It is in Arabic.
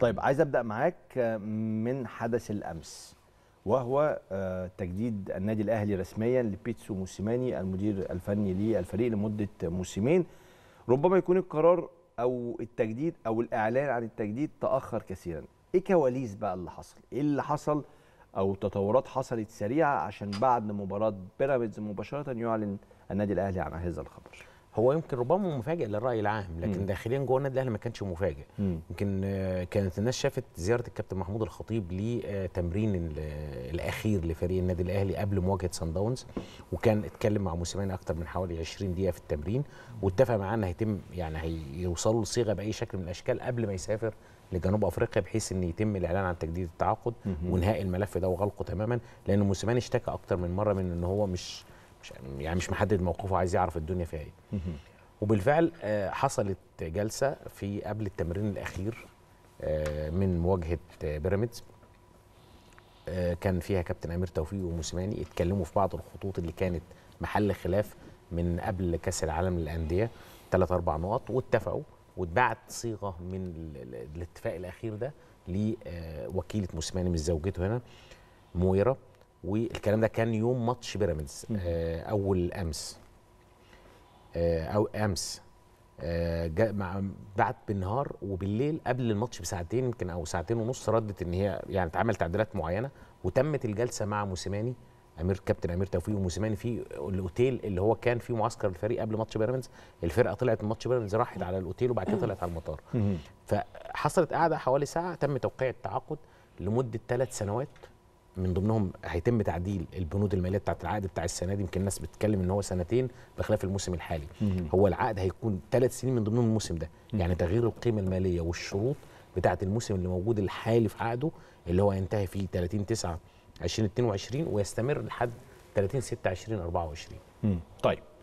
طيب عايز ابدا معاك آه، من حدث الامس وهو آه، تجديد النادي الاهلي رسميا لبيتسو موسيماني المدير الفني للفريق لمده موسمين ربما يكون القرار او التجديد او الاعلان عن التجديد تاخر كثيرا ايه كواليس بقى اللي حصل ايه اللي حصل او تطورات حصلت سريعه عشان بعد مباراه بيراميدز مباشره يعلن النادي الاهلي عن هذا الخبر هو يمكن ربما مفاجئ للراي العام لكن م. داخليا جوه النادي الاهلي ما كانش مفاجئ يمكن آه، كانت الناس شافت زياره الكابتن محمود الخطيب لتمرين آه، آه، الاخير لفريق النادي الاهلي قبل مواجهه سان داونز وكان اتكلم مع موسيماني اكتر من حوالي 20 دقيقه في التمرين واتفق معاه ان هيتم يعني هيوصلوا لصيغه باي شكل من الاشكال قبل ما يسافر لجنوب افريقيا بحيث ان يتم الاعلان عن تجديد التعاقد وانهاء الملف ده وغلقه تماما لان موسيماني اشتكى اكتر من مره من ان هو مش يعني،, يعني مش محدد موقفه عايز يعرف الدنيا فيها ايه وبالفعل آه، حصلت جلسه في قبل التمرين الاخير آه، من مواجهه آه، بيراميدز كان فيها كابتن امير توفيق وموسيماني اتكلموا في بعض الخطوط اللي كانت محل خلاف من قبل كاس العالم للانديه ثلاث اربع نقط واتفقوا واتبعت صيغه من الاتفاق الاخير ده لوكيله موسيماني مش زوجته هنا مويره والكلام ده كان يوم ماتش بيراميدز آه اول امس آه او امس آه بعد بعت بالنهار وبالليل قبل الماتش بساعتين يمكن او ساعتين ونص ردت ان هي يعني اتعمل تعديلات معينه وتمت الجلسه مع موسيماني امير كابتن امير توفيق وموسيماني في الاوتيل اللي هو كان فيه معسكر الفريق قبل ماتش بيراميدز الفرقه طلعت من ماتش بيراميدز راحت على الاوتيل وبعد كده طلعت على المطار فحصلت قاعده حوالي ساعه تم توقيع التعاقد لمده ثلاث سنوات من ضمنهم هيتم تعديل البنود الماليه بتاعت العقد بتاع السنه دي يمكن الناس بتتكلم ان هو سنتين بخلاف الموسم الحالي مم. هو العقد هيكون ثلاث سنين من ضمنهم الموسم ده مم. يعني تغيير القيمه الماليه والشروط بتاعه الموسم اللي موجود الحالي في عقده اللي هو هينتهي فيه 30 9 2022 ويستمر لحد 30 6 2024 طيب